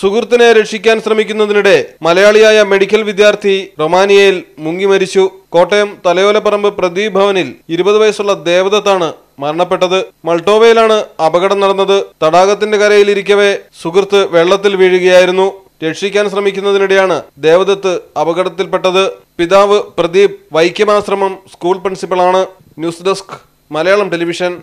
സുഹൃത്തിനെ രക്ഷിക്കാൻ ശ്രമിക്കുന്നതിനിടെ മലയാളിയായ മെഡിക്കൽ വിദ്യാർത്ഥി റൊമാനിയയിൽ മുങ്ങി മരിച്ചു കോട്ടയം തലയോലപ്പറമ്പ് പ്രദീപ് ഭവനിൽ ഇരുപത് വയസ്സുള്ള ദേവദത്താണ് മരണപ്പെട്ടത് മൾട്ടോവയിലാണ് അപകടം നടന്നത് തടാകത്തിന്റെ കരയിലിരിക്കവെ സുഹൃത്ത് വെള്ളത്തിൽ വീഴുകയായിരുന്നു രക്ഷിക്കാൻ ശ്രമിക്കുന്നതിനിടെയാണ് ദേവദത്ത് അപകടത്തിൽപ്പെട്ടത് പിതാവ് പ്രദീപ് വൈക്യമാശ്രമം സ്കൂൾ പ്രിൻസിപ്പളാണ് ന്യൂസ് ഡെസ്ക് മലയാളം ടെലിവിഷൻ